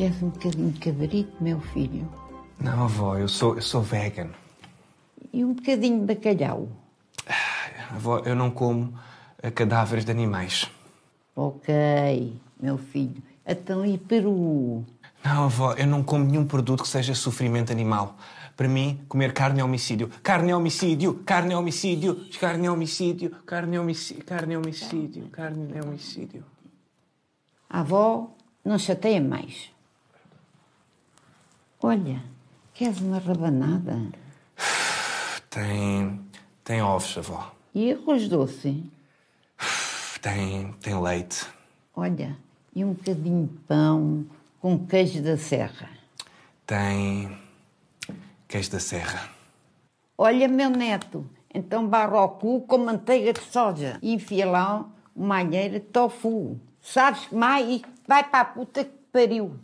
Queres um bocadinho de cabrito, meu filho. Não, avó, eu sou, eu sou vegan. E um bocadinho de bacalhau? Ah, avó, eu não como eh, cadáveres de animais. Ok, meu filho. Então e peru? Não, avó, eu não como nenhum produto que seja sofrimento animal. Para mim, comer carne é homicídio. Carne é homicídio, carne é homicídio, carne é homicídio, carne é homicídio, carne é homicídio, carne é homicídio. Avó, não chateia mais. Olha, queres uma rabanada? Tem. tem ovos, avó. E arroz doce? Tem. tem leite. Olha, e um bocadinho de pão com queijo da serra? Tem. queijo da serra. Olha, meu neto, então barro o cu com manteiga de soja e enfia lá uma alheira de tofu. Sabes mais? Vai para a puta que pariu.